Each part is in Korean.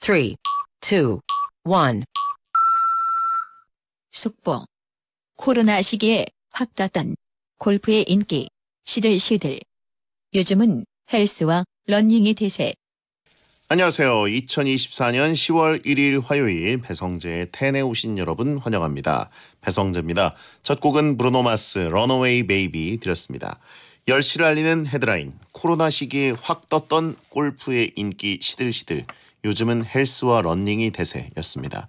3, 2, 1. 속보. 코로나 시기에 확 떴던 골프의 인기. 시들시들. 요즘은 헬스와 러닝이 대세. 안녕하세요. 2024년 10월 1일 화요일 배성재의 텐에 오신 여러분 환영합니다. 배성재입니다. 첫 곡은 브루노마스 런어웨이 베이비 드렸습니다. 열시를 알리는 헤드라인 코로나 시기에 확 떴던 골프의 인기 시들시들 요즘은 헬스와 런닝이 대세였습니다.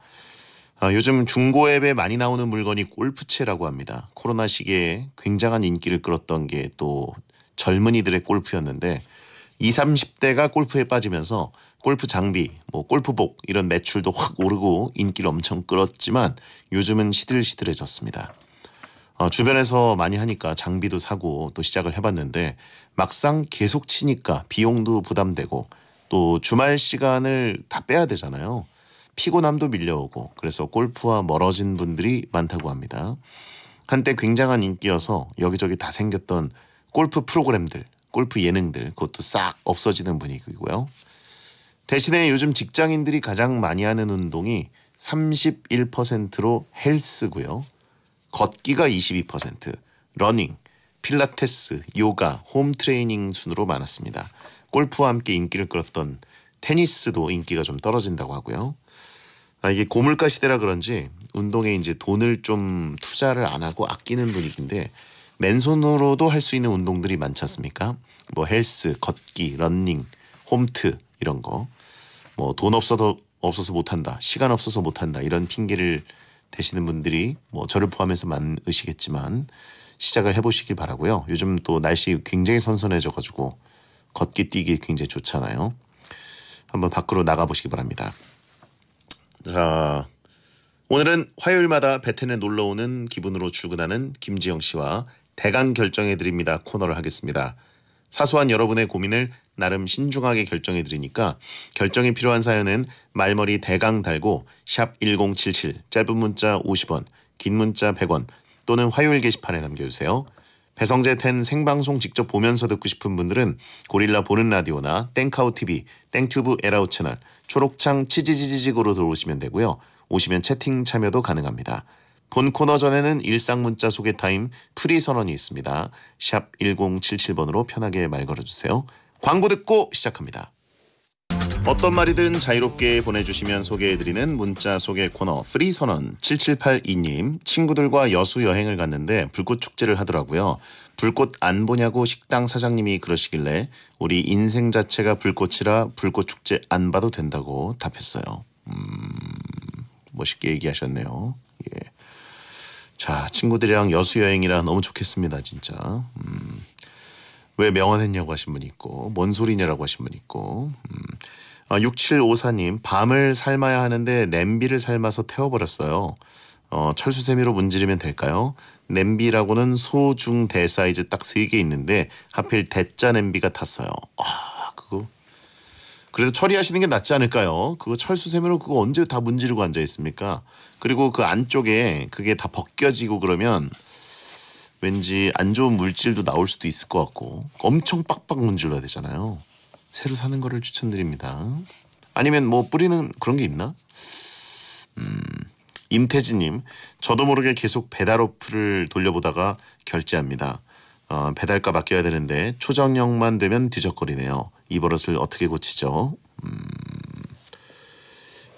아, 요즘 중고 앱에 많이 나오는 물건이 골프채라고 합니다. 코로나 시기에 굉장한 인기를 끌었던 게 또 젊은이들의 골프였는데 20, 30대가 골프에 빠지면서 골프 장비, 뭐 골프복 이런 매출도 확 오르고 인기를 엄청 끌었지만 요즘은 시들시들해졌습니다. 어, 주변에서 많이 하니까 장비도 사고 또 시작을 해봤는데 막상 계속 치니까 비용도 부담되고 또 주말 시간을 다 빼야 되잖아요. 피곤함도 밀려오고 그래서 골프와 멀어진 분들이 많다고 합니다. 한때 굉장한 인기여서 여기저기 다 생겼던 골프 프로그램들, 골프 예능들 그것도 싹 없어지는 분위기고요. 대신에 요즘 직장인들이 가장 많이 하는 운동이 31%로 헬스고요. 걷기가 22%, 러닝, 필라테스, 요가, 홈 트레이닝 순으로 많았습니다. 골프와 함께 인기를 끌었던 테니스도 인기가 좀 떨어진다고 하고요. 아, 이게 고물가 시대라 그런지 운동에 이제 돈을 좀 투자를 안 하고 아끼는 분위기인데 맨손으로도 할 수 있는 운동들이 많지 않습니까? 뭐 헬스, 걷기, 런닝, 홈트 이런 거. 뭐 돈 없어서 없어서 못 한다. 시간 없어서 못 한다. 이런 핑계를 되시는 분들이 뭐 저를 포함해서 많으시겠지만 시작을 해 보시길 바라고요. 요즘 또 날씨 굉장히 선선해져 가지고 걷기 뛰기 굉장히 좋잖아요. 한번 밖으로 나가보시기 바랍니다. 자, 오늘은 화요일마다 베텐에 놀러오는 기분으로 출근하는 김지영 씨와 대강 결정해드립니다 코너를 하겠습니다. 사소한 여러분의 고민을 나름 신중하게 결정해드리니까 결정이 필요한 사연은 말머리 대강 달고 샵 1077 짧은 문자 50원 긴 문자 100원 또는 화요일 게시판에 남겨주세요. 배성재 텐 생방송 직접 보면서 듣고 싶은 분들은 고릴라 보는 라디오나 땡카우 TV, 땡튜브 에라우 채널, 초록창 치지지지직으로 들어오시면 되고요. 오시면 채팅 참여도 가능합니다. 본 코너 전에는 일상 문자 소개 타임 프리 선언이 있습니다. 샵 1077번으로 편하게 말 걸어주세요. 광고 듣고 시작합니다. 어떤 말이든 자유롭게 보내주시면 소개해드리는 문자 소개 코너 프리 선언 7782님 친구들과 여수 여행을 갔는데 불꽃 축제를 하더라고요. 불꽃 안 보냐고 식당 사장님이 그러시길래 우리 인생 자체가 불꽃이라 불꽃 축제 안 봐도 된다고 답했어요. 음, 멋있게 얘기하셨네요. 예. 자 친구들이랑 여수 여행이라 너무 좋겠습니다 진짜. 음. 왜 명언했냐고 하신 분이 있고 뭔 소리냐라고 하신 분이 있고 음. 아, 6754님 밤을 삶아야 하는데 냄비를 삶아서 태워버렸어요. 어, 철수세미로 문지르면 될까요? 냄비라고는 소, 중, 대 사이즈 딱 세 개 있는데 하필 대짜 냄비가 탔어요. 아 그거 그래서 처리하시는 게 낫지 않을까요? 그거 철수세미로 그거 언제 다 문지르고 앉아 있습니까? 그리고 그 안쪽에 그게 다 벗겨지고 그러면 왠지 안 좋은 물질도 나올 수도 있을 것 같고 엄청 빡빡 문질러야 되잖아요. 새로 사는 거를 추천드립니다. 아니면 뭐 뿌리는 그런 게 있나? 음, 임태진님, 저도 모르게 계속 배달 어플을 돌려보다가 결제합니다. 어, 배달가 맡겨야 되는데 초정녁만 되면 뒤적거리네요. 이 버릇을 어떻게 고치죠? 음...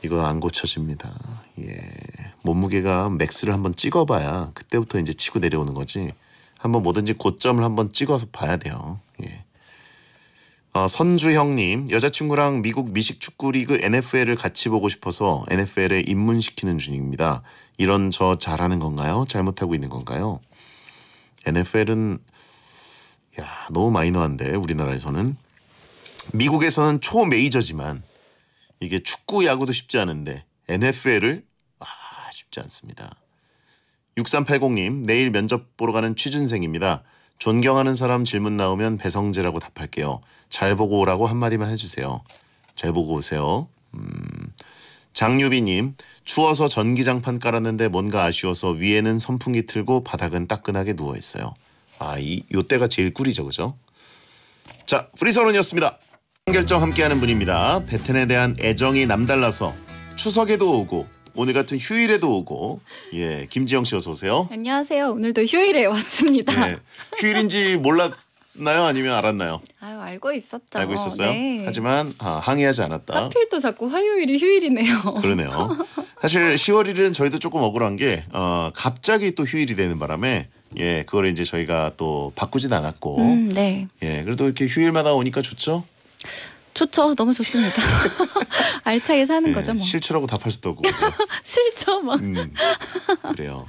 이거 안 고쳐집니다. 예. 몸무게가 맥스를 한번 찍어봐야 그때부터 이제 치고 내려오는 거지. 한번 뭐든지 고점을 한번 찍어서 봐야 돼요. 예. 어, 아, 선주 형님, 여자친구랑 미국 미식 축구 리그 NFL을 같이 보고 싶어서 NFL에 입문시키는 중입니다. 이런 저 잘하는 건가요? 잘못하고 있는 건가요? NFL은 야 너무 마이너한데 우리나라에서는 미국에서는 초메이저지만 이게 축구, 야구도 쉽지 않은데 NFL을 아 쉽지 않습니다. 6380님 내일 면접 보러 가는 취준생입니다. 존경하는 사람 질문 나오면 배성재라고 답할게요. 잘 보고 오라고 한마디만 해주세요. 잘 보고 오세요. 음, 장유비님 추워서 전기장판 깔았는데 뭔가 아쉬워서 위에는 선풍기 틀고 바닥은 따끈하게 누워있어요. 아, 이, 요때가 제일 꿀이죠, 그죠? 자, 프리선언이었습니다. 결정 함께하는 분입니다. 베텐에 대한 애정이 남달라서 추석에도 오고 오늘 같은 휴일에도 오고 예 김지영 씨 어서 오세요. 안녕하세요. 오늘도 휴일에 왔습니다. 네. 휴일인지 몰랐나요? 아니면 알았나요? 아유 알고 있었죠. 알고 있었어요. 네. 하지만 아, 항의하지 않았다. 하필 또 자꾸 화요일이 휴일이네요. 그러네요. 사실 10월 1일은 저희도 조금 억울한 게 어, 갑자기 또 휴일이 되는 바람에 예 그걸 이제 저희가 또 바꾸진 않았고 음, 네. 예 그래도 이렇게 휴일마다 오니까 좋죠. 좋죠. 너무 좋습니다. 알차게 사는 네, 거죠. 뭐. 실추라고 답할 수도 없고. 실초 막. 뭐. 음, 그래요.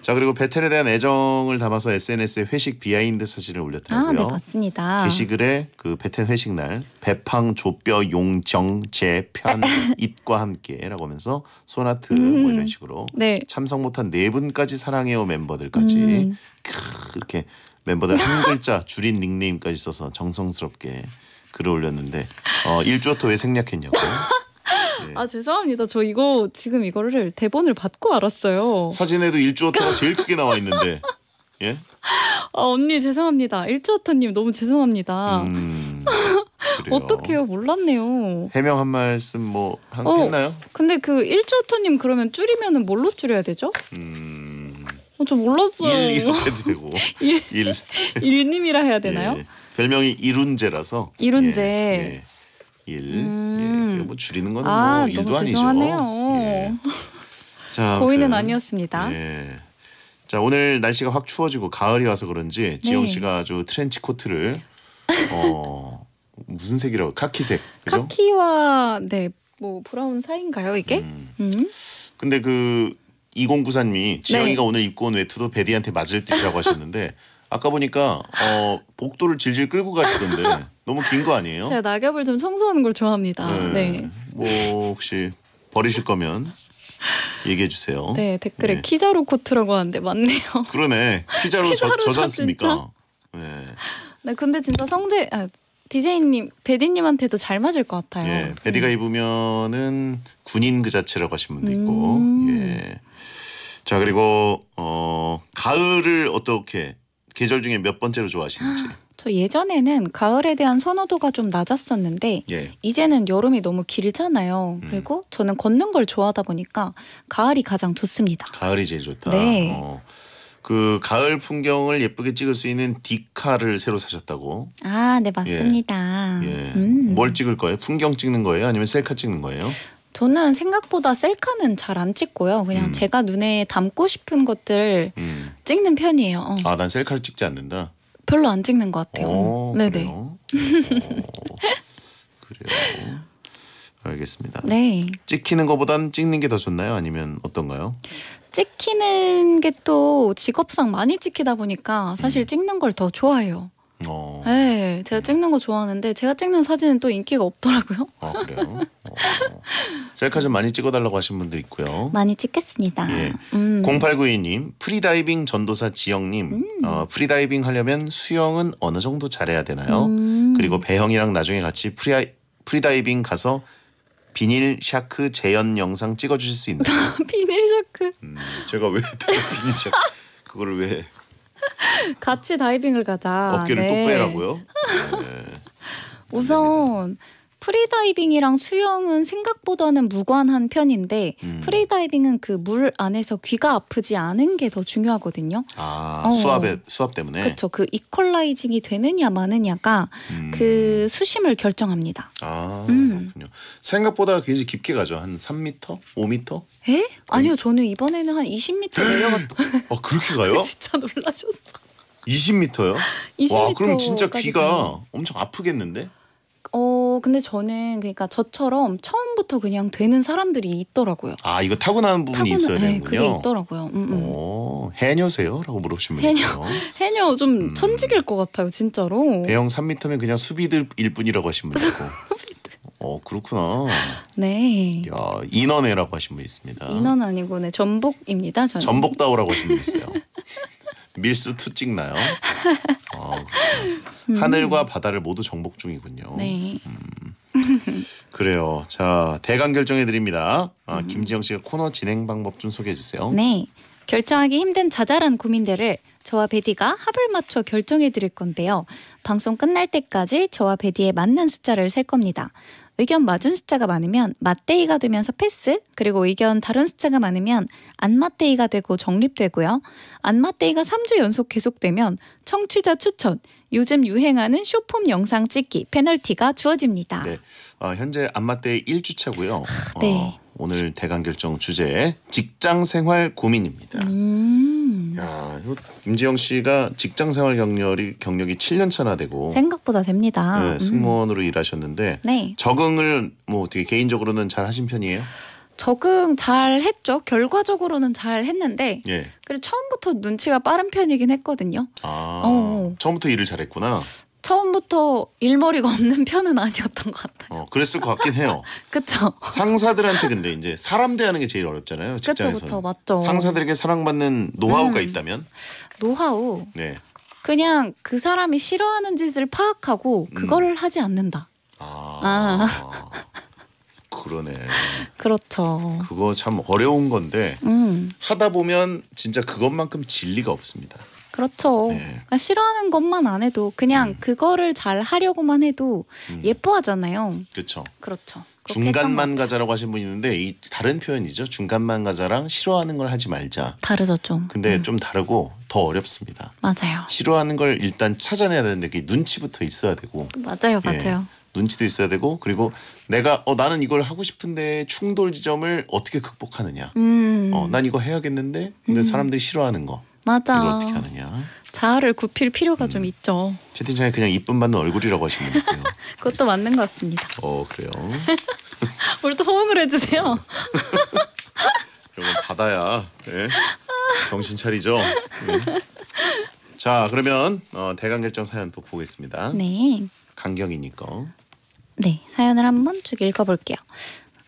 자 그리고 베텔에 대한 애정을 담아서 SNS에 회식 비하인드 사진을 올렸더라고요. 아, 네, 맞습니다. 게시글에 그 베텔 회식 날 배팡 조뼈 용정 제편 입과 함께라고 하면서 소나트 음. 뭐 이런 식으로 네. 참석 못한 네 분까지 사랑해요 멤버들까지 음. 크, 이렇게 멤버들 한 글자 줄인 닉네임까지 써서 정성스럽게 글을 올렸는데 어, 1조 토왜 생략했냐고. 네. 아 죄송합니다. 저 이거 지금 이거를 대본을 받고 알았어요. 사진에도 1조 토가 제일 크게 나와 있는데. 예? 아 언니 죄송합니다. 1조 터님 너무 죄송합니다. 음, 어떡해요 몰랐네요. 해명 한 말씀 뭐 한, 어, 했나요? 근데 그 1조 터님 그러면 줄이면은 뭘로 줄여야 되죠? 음. 어, 저 몰랐어요. 일 이렇게 해도 되고. 일, 일. 일님이라 해야 되나요? 예. 예. 별명이 이룬제라서. 이룬제. 예. 예. 예 음. 예. 뭐 줄이는 거 아, 뭐 일도 너무 죄송하네요. 예. 고의는 아니었습니다. 예. 자 오늘 날씨가 확 추워지고 가을이 와서 그런지 지영 네. 씨가 아주 트렌치 코트를 어 무슨 색이라고 카키색 그죠? 카키와 네뭐 브라운 사이인가요 이게? 음. 음. 근데 그 2094님이 지영이가 네. 오늘 입고 온 외투도 베디한테 맞을 듯이라고 하셨는데 아까 보니까 어, 복도를 질질 끌고 가시던데 너무 긴 거 아니에요? 제가 낙엽을 좀 청소하는 걸 좋아합니다. 네. 네. 뭐 혹시 버리실 거면 얘기해 주세요. 네 댓글에 네. 키자루 코트라고 하는데 맞네요. 그러네 키자루, 키자루 저, 저지 습니까 네. 네 근데 진짜 성재 아, 디제이님 베디님한테도 잘 맞을 것 같아요. 예, 베디가 음. 입으면은 군인 그 자체라고 하신 분도 있고, 음. 예. 자 그리고 어 가을을 어떻게 계절 중에 몇 번째로 좋아하시는지. 아, 저 예전에는 가을에 대한 선호도가 좀 낮았었는데 예. 이제는 여름이 너무 길잖아요. 음. 그리고 저는 걷는 걸 좋아하다 보니까 가을이 가장 좋습니다. 가을이 제일 좋다. 네. 어. 그 가을 풍경을 예쁘게 찍을 수 있는 디카를 새로 사셨다고. 아, 네 맞습니다. 예. 예. 음. 뭘 찍을 거예요? 풍경 찍는 거예요? 아니면 셀카 찍는 거예요? 저는 생각보다 셀카는 잘 안 찍고요. 그냥 음. 제가 눈에 담고 싶은 것들 음. 찍는 편이에요. 어. 아, 난 셀카를 찍지 않는다. 별로 안 찍는 것 같아요. 어, 음. 네네. 그래요? 어, 그래요. 알겠습니다. 네. 찍히는 것보단 찍는 게 더 좋나요? 아니면 어떤가요? 찍히는 게 또 직업상 많이 찍히다 보니까 사실 음. 찍는 걸 더 좋아해요. 어. 네, 제가 찍는 거 좋아하는데 제가 찍는 사진은 또 인기가 없더라고요. 아, 그래요? 어. 셀카 좀 많이 찍어달라고 하신 분도 있고요. 많이 찍겠습니다. 예. 음. 0892님, 프리다이빙 전도사 지영님, 음. 어, 프리다이빙 하려면 수영은 어느 정도 잘해야 되나요? 음. 그리고 배형이랑 나중에 같이 프리 프리다이빙 가서 비닐 샤크 재현 영상 찍어주실 수 있나요? 비닐 샤크. 음, 제가 왜 비닐 샤크 그거 왜? 같이 다이빙을 가자. 어깨를 네. 똑 빼라고요? 네. 우선 프리다이빙이랑 수영은 생각보다는 무관한 편인데 음. 프리다이빙은 그 물 안에서 귀가 아프지 않은 게 더 중요하거든요. 아 어. 수압에 수압 때문에. 그렇죠. 그 이퀄라이징이 되느냐 마느냐가 음. 그 수심을 결정합니다. 아 음. 그렇군요. 생각보다 굉장히 깊게 가죠. 한 3m, 5m? 에? 아니요, 저는 이번에는 한 20m 내려갔. 아 그렇게 가요? 진짜 놀라셨어. 20m요? 20m 와 그럼 진짜 귀가 가지고. 엄청 아프겠는데? 어, 근데 저는 그러니까 저처럼 처음부터 그냥 되는 사람들이 있더라고요. 아, 이거 타고나 부분이 있어야 네, 되는군요. 그게 있더라고요. 음, 음. 오, 어, 해녀세요? 라고 물어보신 분이 해녀, 해녀 좀 음. 천직일 것 같아요, 진짜로. 대형 3미터면 그냥 수비들일 뿐이라고 하신 분이고. 어 그렇구나. 네. 야 인원회라고 하신 분 있습니다. 인원 아니고 네 전복입니다. 전복다오라고 하신 분 있어요. 밀수 투 찍나요? 아, 하늘과 바다를 모두 정복 중이군요. 네. 음. 그래요. 자 대강 결정해 드립니다. 아, 음. 김지영 씨가 코너 진행 방법 좀 소개해 주세요. 네. 결정하기 힘든 자잘한 고민들을 저와 베디가 합을 맞춰 결정해 드릴 건데요. 방송 끝날 때까지 저와 베디의 맞는 숫자를 셀 겁니다. 의견 맞은 숫자가 많으면 맞대이가 되면서 패스, 그리고 의견 다른 숫자가 많으면 안마데이가 되고 정립되고요. 안마데이가 3주 연속 계속되면 청취자 추천, 요즘 유행하는 쇼폼 영상 찍기 페널티가 주어집니다. 네. 어, 현재 안마데이 1주차고요. 아, 어, 네. 어, 오늘 대강 결정 주제 직장 생활 고민입니다. 음. 야, 김지영 씨가 직장 생활 경력이 경력이 7년 차나 되고 생각보다 됩니다. 네, 승무원으로 음. 일하셨는데 네. 적응을 뭐 어떻게 개인적으로는 잘 하신 편이에요? 적응 잘 했죠. 결과적으로는 잘 했는데 예. 그리고 처음부터 눈치가 빠른 편이긴 했거든요. 아, 어, 어. 처음부터 일을 잘했구나. 처음부터 일머리가 없는 편은 아니었던 것 같아요. 어, 그랬을 것 같긴 해요. 그렇죠. 상사들한테 근데 이제 사람 대하는 게 제일 어렵잖아요. 직장에서. 그렇죠, 맞죠. 상사들에게 사랑받는 노하우가 음. 있다면? 노하우. 네. 그냥 그 사람이 싫어하는 짓을 파악하고 그걸 음. 하지 않는다. 아. 아. 그러네. 그렇죠. 그거 참 어려운 건데 음. 하다 보면 진짜 그것만큼 진리가 없습니다. 그렇죠. 네. 그러니까 싫어하는 것만 안 해도 그냥 음. 그거를 잘 하려고만 해도 음. 예뻐하잖아요. 그렇죠. 그렇죠. 중간만 가자라고 하신 분이 있는데 이 다른 표현이죠. 중간만 가자랑 싫어하는 걸 하지 말자. 다르죠 좀. 근데 음. 좀 다르고 더 어렵습니다. 맞아요. 싫어하는 걸 일단 찾아내야 되는데 그 눈치부터 있어야 되고. 맞아요, 예. 맞아요. 예. 눈치도 있어야 되고 그리고 내가 어 나는 이걸 하고 싶은데 충돌 지점을 어떻게 극복하느냐. 음. 어난 이거 해야겠는데 근데 음. 사람들이 싫어하는 거. 맞아. 이걸 어떻게 하느냐. 자아를 굽힐 필요가 음. 좀 있죠. 채팅창에 그냥 이쁨 받는 얼굴이라고 하시면 돼요. 그것도 맞는 것 같습니다. 어 그래요. 우리 도 호응을 해주세요. 이런 건 받아야 네. 정신 차리죠. 네. 자 그러면 어, 대강 결정 사연 또 보겠습니다. 네. 강경이니까. 네, 사연을 한번 쭉 읽어볼게요.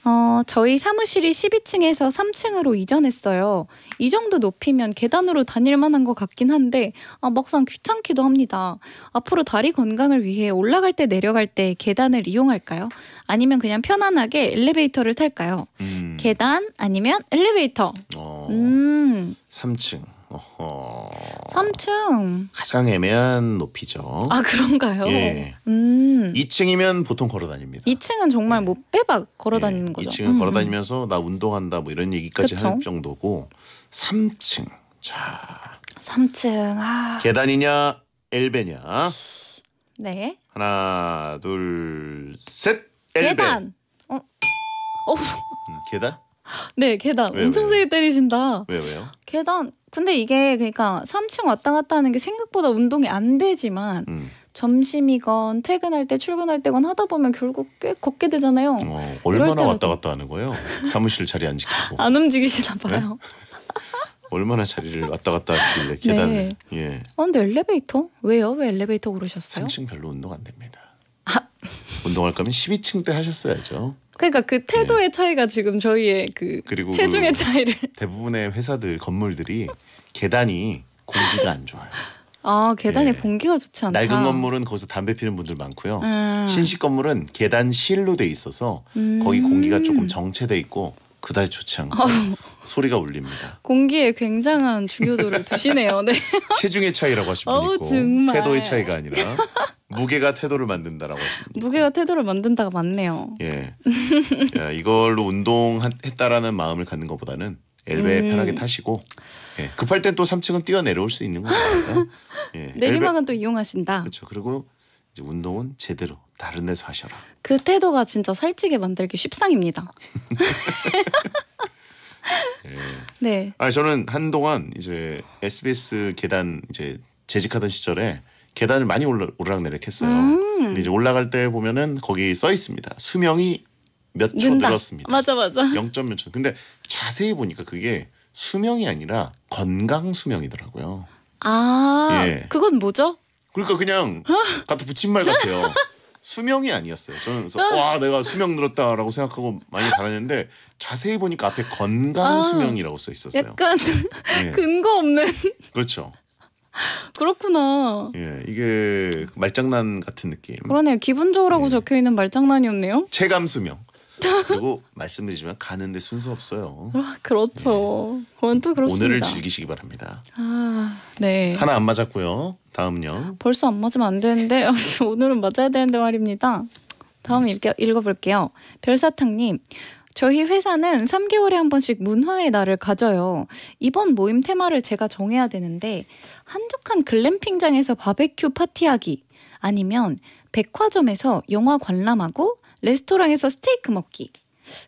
어, 저희 사무실이 12층에서 3층으로 이전했어요. 이 정도 높이면 계단으로 다닐 만한 것 같긴 한데, 아, 막상 귀찮기도 합니다. 앞으로 다리 건강을 위해 올라갈 때 내려갈 때 계단을 이용할까요? 아니면 그냥 편안하게 엘리베이터를 탈까요? 음. 계단 아니면 엘리베이터. 어, 음. 3층. 어허. 3층. 가장 애매한 높이죠. 아 그런가요? 예. 음. 2층이면 보통 걸어 다닙니다. 2층은 정말 예. 뭐 빼박 걸어 다니는 예. 거죠. 2층은 음. 걸어 다니면서 나 운동한다 뭐 이런 얘기까지 그쵸? 할 정도고 3층. 자. 3층. 아. 계단이냐 엘베냐. 네. 하나 둘 셋. 엘베. 계단. 어. 어. 음, 계단? 네, 계단 왜, 엄청 세게 때리신다. 왜 왜요? 계단. 근데 이게 그러니까 3층 왔다 갔다 하는 게 생각보다 운동이 안 되지만 음. 점심이건 퇴근할 때 출근할 때건 하다 보면 결국 꽤 걷게 되잖아요. 어, 얼마나 왔다 갔다 하는 거예요? 사무실 자리 안 지키고. 안 움직이시나 봐요. 네? 얼마나 자리를 왔다 갔다 하길래 네. 계단을. 네. 예. 아, 근데 엘리베이터? 왜요? 왜 엘리베이터 그러셨어요? 3층 별로 운동 안 됩니다. 아. 운동할 거면 12층 때 하셨어야죠. 그러니까 그 네. 태도의 네. 차이가 지금 저희의 그 체중의 그 차이를 대부분의 회사들 건물들이 계단이 공기가 안 좋아요. 아 계단에 예. 공기가 좋지 않다. 낡은 건물은 거기서 담배 피는 분들 많고요. 음. 신식 건물은 계단실로 돼 있어서 음. 거기 공기가 조금 정체돼 있고 그다지 좋지 않고 어. 소리가 울립니다. 공기에 굉장한 중요도를 두시네요. 네. 체중의 차이라고 하신 분 있고 정말. 태도의 차이가 아니라 무게가 태도를 만든다라고 하십니 무게가 태도를 만든다가 맞네요. 예. 야, 이걸로 운동했다라는 마음을 갖는 것보다는 엘베 음. 편하게 타시고 예. 급할 땐또 3층은 뛰어 내려올 수 있는 거니까. 예. 내리막은 엘베... 또 이용하신다. 그렇죠. 그리고 운동은 제대로 다른 데서 하셔라. 그 태도가 진짜 살찌게 만들기 쉽상입니다. 네. 네. 아 저는 한동안 이제 SBS 계단 이제 재직하던 시절에 계단을 많이 오르락내리락했어요. 음. 근데 이제 올라갈 때 보면은 거기 써 있습니다. 수명이 몇 초 늘었습니다. 맞아 맞아. 0. 몇 초. 근데 자세히 보니까 그게 수명이 아니라 건강 수명이더라고요. 아, 예. 그건 뭐죠? 그러니까 그냥 갖다 붙인 말 같아요. 수명이 아니었어요. 저는 그래서 와 내가 수명 늘었다라고 생각하고 많이 달았는데 자세히 보니까 앞에 건강 아, 수명이라고 써 있었어요. 약간 예. 근거 없는. 그렇죠. 그렇구나. 예, 이게 그 말장난 같은 느낌. 그러네요. 기분 좋으라고 예. 적혀 있는 말장난이었네요. 체감 수명. 그렇죠. 그리고 말씀드리지만 가는데 순서 없어요. 아, 그렇죠. 네. 그건 또 그렇습니다. 오늘을 즐기시기 바랍니다. 아, 네. 하나 안 맞았고요. 다음요. 벌써 안 맞으면 안 되는데 오늘은 맞아야 되는데 말입니다. 다음 읽, 읽어볼게요. 별사탕님. 저희 회사는 3개월에 한 번씩 문화의 날을 가져요. 이번 모임 테마를 제가 정해야 되는데 한적한 글램핑장에서 바베큐 파티하기 아니면 백화점에서 영화 관람하고 레스토랑에서 스테이크 먹기.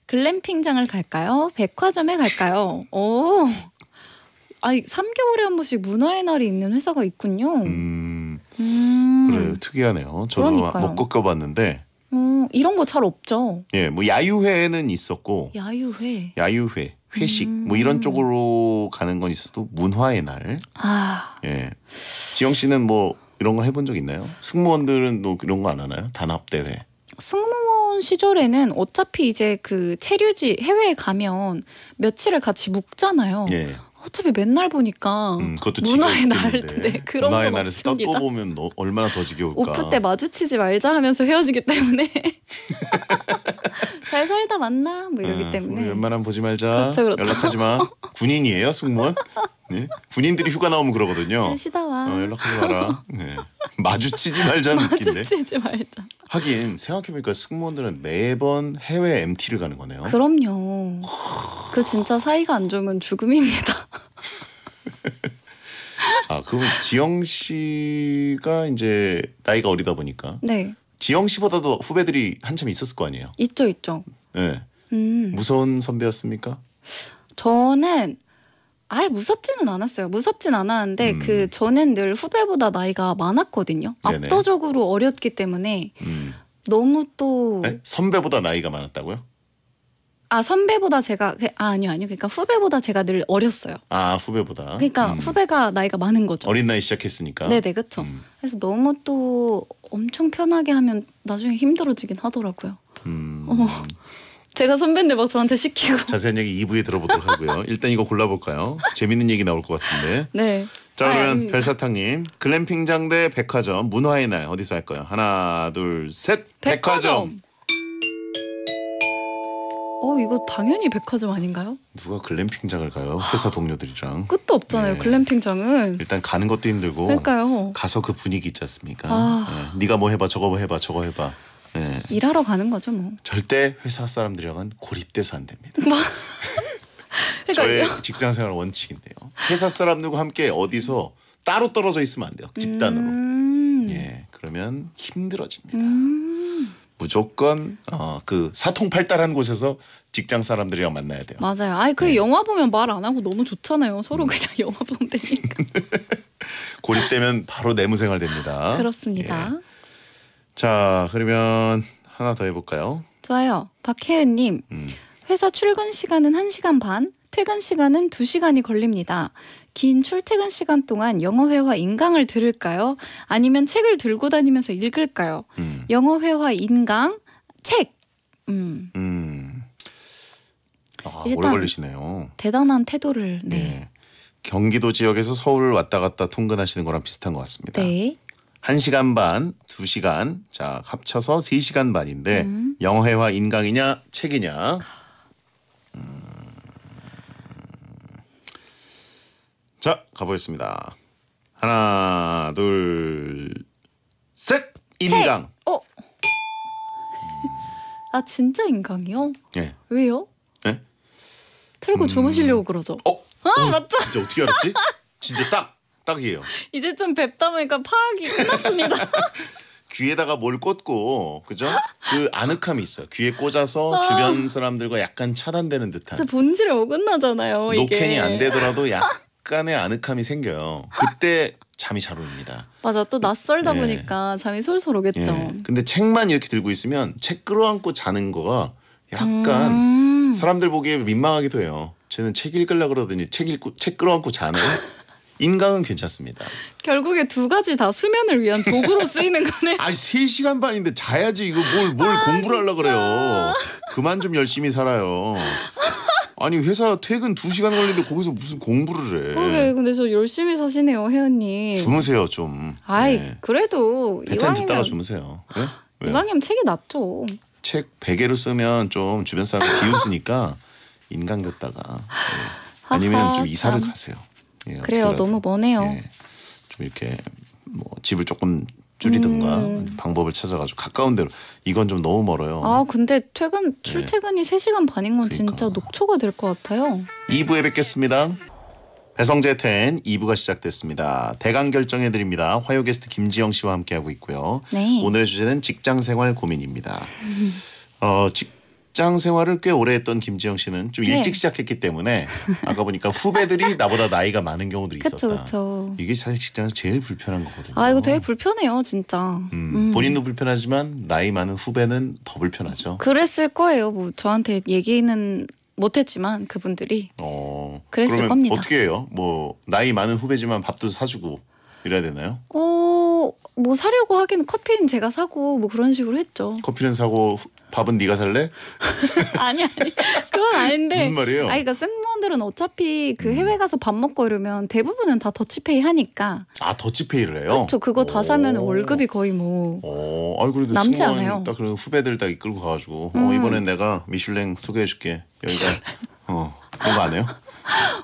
글램핑장을 갈까요? 백화점에 갈까요? 오. 아니, 3개월에 한 번씩 문화의 날이 있는 회사가 있군요. 음. 음. 그래요. 특이하네요. 저도 그러니까요. 못꺾어봤는데 음, 어, 이런 거 잘 없죠. 예, 뭐 야유회는 있었고. 야유회. 야유회. 회식 뭐 음. 뭐 이런 쪽으로 가는 건 있어도 문화의 날. 아. 예. 지영 씨는 뭐 이런 거 해본 적 있나요? 승무원들은 또 뭐 이런 거 안 하나요? 단합 대회. 승무 학번 시절에는 어차피 이제 그 체류지 해외에 가면 며칠을 같이 묵잖아요. 예. 어차피 맨날 보니까 음, 문화의 날인데 그런 문화의 거 날에서 없습니다. 또 보면 너, 얼마나 더 지겨울까. 오프 때 마주치지 말자 하면서 헤어지기 때문에 잘 살다 만나 뭐 이러기 아, 때문에 웬만하면 보지 말자 그렇죠, 그렇죠. 연락하지 마 군인이에요 승무원 네? 군인들이 휴가 나오면 그러거든요. 네, 쉬다 와. 어, 연락하지 마라. 네. 마주치지 말자는 느낌인데. 마주치지 말자. 하긴 생각해보니까 승무원들은 매번 해외 MT를 가는 거네요. 그럼요. 그 진짜 사이가 안 좋으면 죽음입니다. 아, 그럼 지영 씨가 이제 나이가 어리다 보니까. 네. 지영 씨보다도 후배들이 한참 있었을 거 아니에요. 있죠, 있죠. 네. 음. 무서운 선배였습니까? 저는 아예 무섭지는 않았어요. 무섭진 않았는데 그 음. 그 저는 늘 후배보다 나이가 많았거든요. 네네. 압도적으로 어렸기 때문에 음. 너무 또 에? 선배보다 나이가 많았다고요? 아 선배보다 제가 그, 아 아니요 아니요 그러니까 후배보다 제가 늘 어렸어요. 아 후배보다. 그러니까 음. 후배가 나이가 많은 거죠. 어린 나이 시작했으니까. 네네 그렇죠. 음. 그래서 너무 또 엄청 편하게 하면 나중에 힘들어지긴 하더라고요. 음. 어. 제가 선배인데 막 저한테 시키고. 자세한 얘기 2부에 들어보도록 하고요. 일단 이거 골라볼까요? 재밌는 얘기 나올 것 같은데. 네. 자 그러면 별사탕님 아, 음. 글램핑장 대 백화점 문화의 날 어디서 할까요? 하나 둘 셋. 백화점. 백화점. 어 이거 당연히 백화점 아닌가요? 누가 글램핑장을 가요? 회사 동료들이랑. 끝도 없잖아요. 네. 예. 글램핑장은. 일단 가는 것도 힘들고. 그러니까요. 가서 그 분위기 있지 않습니까? 아... 네. 네가 뭐 해봐 저거 뭐 해봐 저거 해봐. 네. 일하러 가는 거죠 뭐. 절대 회사 사람들이랑은 고립돼서 안 됩니다. 뭐. 저의 직장생활 원칙인데요. 회사 사람들과 함께 어디서 따로 떨어져 있으면 안 돼요. 집단으로. 음 예, 그러면 힘들어집니다. 음 무조건 어, 그 사통팔달한 곳에서 직장 사람들이랑 만나야 돼요. 맞아요. 아니 그 네. 영화 보면 말 안 하고 너무 좋잖아요. 서로 음. 그냥 영화 보면 되니까. 고립되면 바로 내무생활 됩니다. 그렇습니다. 예. 자 그러면 하나 더 해볼까요? 좋아요. 박혜은님 음. 회사 출근 시간은 1시간 반, 퇴근 시간은 2시간이 걸립니다. 긴 출퇴근 시간 동안 영어회화 인강을 들을까요? 아니면 책을 들고 다니면서 읽을까요? 음. 영어회화 인강 책. 음. 음. 아, 오래 걸리시네요. 대단한 태도를. 네. 네. 경기도 지역에서 서울 왔다 갔다 통근하시는 거랑 비슷한 것 같습니다. 네. 1시간 반, 2시간 자 합쳐서 3시간 반인데 음. 영어회화 인강이냐 책이냐 음. 자 가보겠습니다. 하나 둘셋 인강 책! 어. 아 진짜 인강이요? 예. 왜요? 예? 털고 음... 주무시려고 그러죠. 어? 아 어, 맞죠? 진짜 어떻게 알았지? 진짜 딱 딱이에요. 이제 좀 뵙다 보니까 파악이 끝났습니다. 귀에다가 뭘 꽂고 그죠? 그 아늑함이 있어요. 귀에 꽂아서 아. 주변 사람들과 약간 차단되는 듯한. 진 본질에 어긋나잖아요. 노캔이 안 되더라도 약간의 아늑함이 생겨요. 그때 잠이 잘 옵니다. 맞아 또 낯설다 예. 보니까 잠이 솔솔 오겠죠. 예. 근데 책만 이렇게 들고 있으면 책 끌어안고 자는 거가 약간 음. 사람들 보기에 민망하기도 해요. 쟤는 책 읽으려 그러더니 책 읽고 책 끌어안고 자네. 인강은 괜찮습니다. 결국에 두 가지 다 수면을 위한 도구로 쓰이는 거네. 아니 3시간 반인데 자야지 이거 뭘뭘 아, 공부를 하려 그래요. 그만 좀 열심히 살아요. 아니 회사 퇴근 2시간 걸리는데 거기서 무슨 공부를 해. 그래 근데 저 열심히 사시네요 혜연님. 주무세요 좀. 아이 네. 그래도 이왕이면. 듣다 주무세요. 네? 이왕이면 책이 낫죠. 책 베개로 쓰면 좀 주변 사람 비웃으니까 인강 듣다가 네. 아니면 좀 이사를 참. 가세요. 예, 그래요. 너무 머네요. 예, 좀 이렇게 뭐 집을 조금 줄이든가 음. 방법을 찾아가지고 가까운 데로 이건 좀 너무 멀어요. 아 근데 퇴근 출퇴근이 네. 예. 3시간 반인 건 그러니까. 진짜 녹초가 될 것 같아요. 2부에 뵙겠습니다. 배성재 텐 2부가 시작됐습니다. 대강 결정해드립니다. 화요 게스트 김지영 씨와 함께하고 있고요. 네. 오늘의 주제는 직장생활 고민입니다. 음. 어, 직, 직장 생활을 꽤 오래 했던 김지영 씨는 좀 네. 일찍 시작했기 때문에 아까 보니까 후배들이 나보다 나이가 많은 경우들이 있었다. 그쵸. 이게 사실 직장에서 제일 불편한 거거든요. 아 이거 되게 불편해요 진짜. 음, 음. 본인도 불편하지만 나이 많은 후배는 더 불편하죠. 그랬을 거예요. 뭐 저한테 얘기는 못했지만 그분들이 어, 그랬을 겁니다. 어떻게 해요? 뭐 나이 많은 후배지만 밥도 사주고 이래야 되나요? 어, 뭐 사려고 하긴 커피는 제가 사고 뭐 그런 식으로 했죠. 커피는 사고 밥은 네가 살래? 아니 아니 그건 아닌데 무슨 말이에요? 아니 그러니까 승무원들은 어차피 그 해외 가서 밥 먹고 이러면 대부분은 다 더치페이 하니까 아 더치페이를 해요? 그렇죠 그거 다 사면 월급이 거의 뭐 어, 그래도 남지 않아요. 딱 그런 후배들 딱 이끌고 가가지고 어, 음. 어, 이번엔 내가 미슐랭 소개해줄게 여기가 어그거안 해요?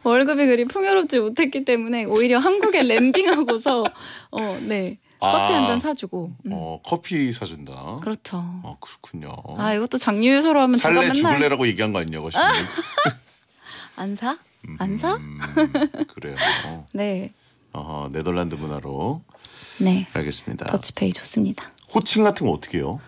월급이 그리 풍요롭지 못했기 때문에 오히려 한국에 랜딩하고서 어네 커피 아. 한잔 사주고. 음. 어 커피 사준다. 그렇죠. 아 그렇군요. 아 이것도 장유유서로 하면 살래 맨날 죽을래라고 얘기한 거 아니냐고 싶네. 안 사? 안 사? 음, 그래요. 네. 어 네덜란드 문화로. 네. 알겠습니다. 더치페이 좋습니다. 호칭 같은 거 어떻게요?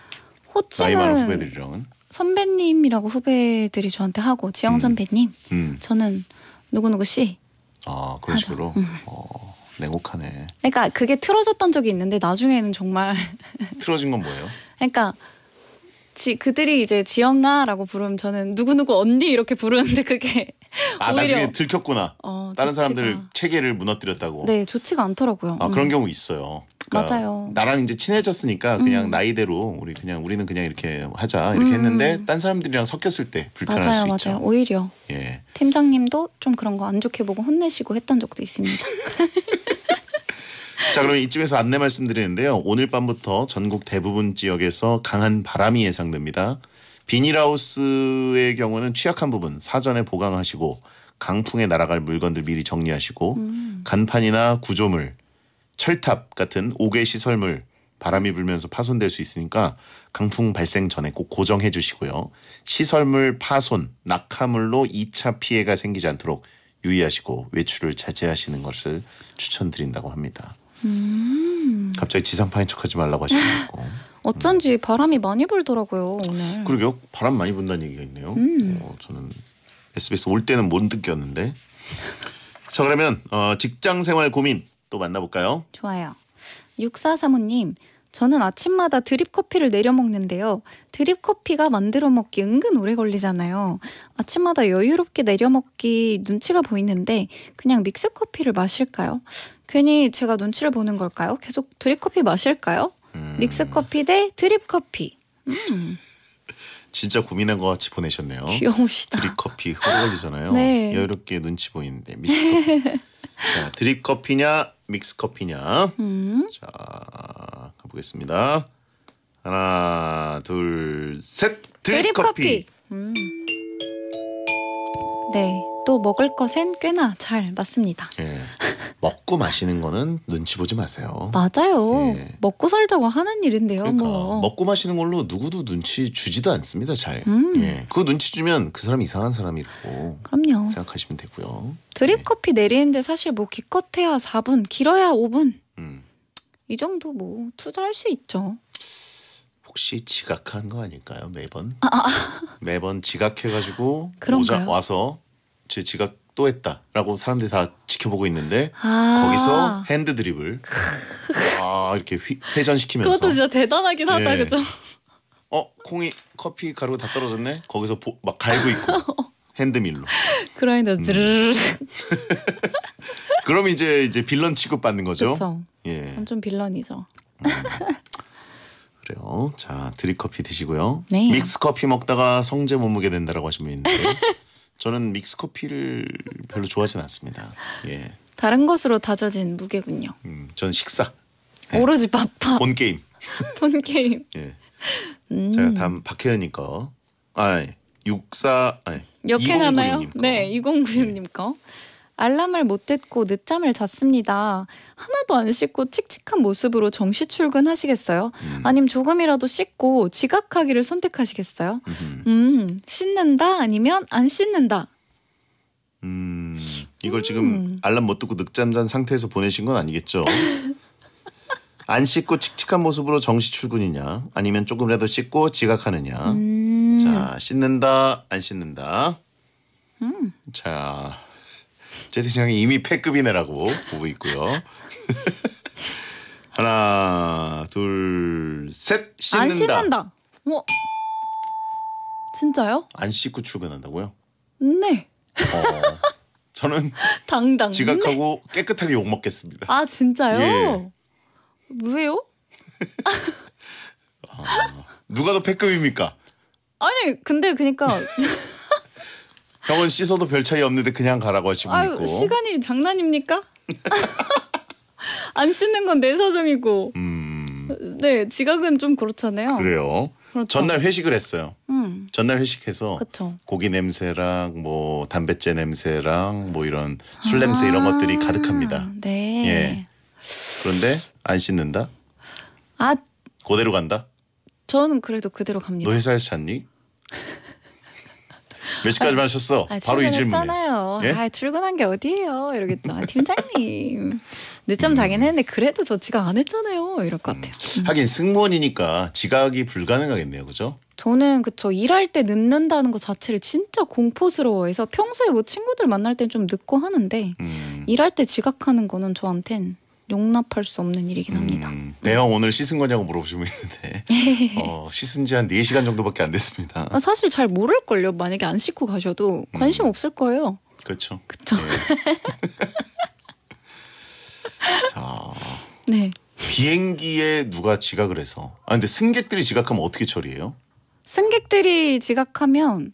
나이 많은 후배들이랑은 선배님이라고 후배들이 저한테 하고 지영 음. 선배님, 음. 저는 누구 누구 씨. 아 그런 하죠. 식으로. 음. 어. 냉혹하네. 그러니까 그게 틀어졌던 적이 있는데 나중에는 정말 틀어진 건 뭐예요? 그러니까 지, 그들이 이제 지영아라고 부르면 저는 누구 누구 언니 이렇게 부르는데 그게 아 오히려 나중에 들켰구나. 어, 다른 좋지가. 사람들 체계를 무너뜨렸다고. 네, 좋지가 않더라고요. 아 그런 음. 경우 있어요. 그러니까 맞아요. 나랑 이제 친해졌으니까 그냥 음. 나이대로 우리 그냥 우리는 그냥 이렇게 하자 이렇게 음. 했는데 딴 사람들이랑 섞였을 때 불편할 맞아요, 수 맞아요. 있죠. 오히려. 예. 팀장님도 좀 그런 거 안 좋게 보고 혼내시고 했던 적도 있습니다. 자그러면 이쯤에서 안내 말씀드리는데요. 오늘 밤부터 전국 대부분 지역에서 강한 바람이 예상됩니다. 비닐하우스의 경우는 취약한 부분 사전에 보강하시고 강풍에 날아갈 물건들 미리 정리하시고 음. 간판이나 구조물, 철탑 같은 옥외 시설물 바람이 불면서 파손될 수 있으니까 강풍 발생 전에 꼭 고정해 주시고요. 시설물 파손, 낙하물로 2차 피해가 생기지 않도록 유의하시고 외출을 자제하시는 것을 추천드린다고 합니다. 음. 갑자기 지상파인 척하지 말라고 하시고 어쩐지 음. 바람이 많이 불더라고요 오늘. 그러게요 바람 많이 분다는 얘기가 있네요. 음. 어, 저는 SBS 올 때는 못 느꼈는데. 자 그러면 어, 직장 생활 고민 또 만나볼까요? 좋아요. 6435님 저는 아침마다 드립 커피를 내려 먹는데요. 드립 커피가 만들어 먹기 은근 오래 걸리잖아요. 아침마다 여유롭게 내려 먹기 눈치가 보이는데 그냥 믹스 커피를 마실까요? 괜히 제가 눈치를 보는 걸까요? 계속 드립커피 마실까요? 음. 믹스커피 대 드립커피. 음. 진짜 고민한 것 같이 보내셨네요. 귀여우시다. 드립커피 허걸리잖아요. 네. 이렇게 눈치 보이는데 믹스커피. 자, 드립커피냐 믹스커피냐. 음. 자, 가보겠습니다. 하나, 둘, 셋. 드립커피. 드립 네. 또 먹을 것엔 꽤나 잘 맞습니다. 예. 먹고 마시는 거는 눈치 보지 마세요. 맞아요. 예. 먹고 살자고 하는 일인데요. 그러니까 뭐. 먹고 마시는 걸로 누구도 눈치 주지도 않습니다. 잘. 음. 예. 그 눈치 주면 그 사람 이상한 사람이고. 그럼요. 생각하시면 되고요. 드립 예. 커피 내리는데 사실 뭐 기껏해야 4분, 길어야 5분. 음. 이 정도 뭐 투자할 수 있죠. 혹시 지각한 거 아닐까요 매번 아, 아. 매번 지각해가지고 오자, 와서 제 지각 또 했다라고 사람들이 다 지켜보고 있는데 아 거기서 핸드 드립을 아 이렇게 휘, 회전시키면서 그것도 진짜 대단하긴 네. 하다 예. 그죠? 어 콩이 커피 가루 가다 떨어졌네 거기서 보, 막 갈고 있고 핸드밀로 그라인더 그러니까 음. 드 그럼 이제 이제 빌런 취급 받는 거죠? 그쵸. 예 완전 빌런이죠. 음. 그래요. 자 드립 커피 드시고요. 네. 믹스 커피 먹다가 성제 몸무게 된다라고 하신 분 있는데 저는 믹스 커피를 별로 좋아하진 않습니다. 예. 다른 것으로 다져진 무게군요. 음, 전 식사. 예. 오로지 바빠. 본 게임. 본 게임. 예. 음. 제가 다음 박혜연님 거. 아, 예. 육사. 아, 예. 역행하나요? 네, 2096님 예. 거. 예. 알람을 못 듣고 늦잠을 잤습니다. 하나도 안 씻고 칙칙한 모습으로 정시 출근하시겠어요? 음. 아님 조금이라도 씻고 지각하기를 선택하시겠어요? 음, 음 씻는다 아니면 안 씻는다. 음, 이걸 지금 음. 알람 못 듣고 늦잠 잔 상태에서 보내신 건 아니겠죠? 안 씻고 칙칙한 모습으로 정시 출근이냐 아니면 조금이라도 씻고 지각하느냐 음. 자 씻는다 안 씻는다 음. 자 제팅창에 이미 패급이네라고 보고 있고요. 하나, 둘, 셋 씻는다. 안 씻는다. 어? 진짜요? 안 씻고 출근한다고요? 네. 어, 저는 당당 지각하고 네. 깨끗하게 욕 먹겠습니다. 아 진짜요? 예. 왜요? 아, 누가 더 패급입니까? 아니 근데 그니까 병원 씻어도 별 차이 없는데 그냥 가라고 하시고 아유 있고. 시간이 장난입니까? 안 씻는 건 내 사정이고. 음, 네 지각은 좀 그렇잖아요. 그래요. 그렇죠. 전날 회식을 했어요. 음. 전날 회식해서 그렇 고기 냄새랑 뭐 담배재 냄새랑 뭐 이런 술 냄새 이런 아, 것들이 가득합니다. 네. 예. 그런데 안 씻는다? 아 그대로 간다? 저는 그래도 그대로 갑니다. 너 회사에서 잤니? 몇 시까지 마셨어? 아, 바로 이 질문이에요. 예? 아, 출근한 게 어디예요? 이러겠죠. 아, 팀장님. 늦잠 음. 자긴 했는데 그래도 저 지각 안 했잖아요. 이럴 것 음. 같아요. 음. 하긴 승무원이니까 지각이 불가능하겠네요. 그죠? 저는 그쵸 일할 때 늦는다는 것 자체를 진짜 공포스러워해서 평소에 뭐 친구들 만날 땐좀 늦고 하는데 음. 일할 때 지각하는 거는 저한텐 용납할 수 없는 일이긴 합니다. 음, 내가 오늘 씻은 거냐고 물어보시면 있는데 어, 씻은 지 한 4시간 정도밖에 안 됐습니다. 아, 사실 잘 모를걸요. 만약에 안 씻고 가셔도 관심 음. 없을 거예요. 그렇죠. 그렇죠. 네. 네. 비행기에 누가 지각을 해서 아 근데 승객들이 지각하면 어떻게 처리해요? 승객들이 지각하면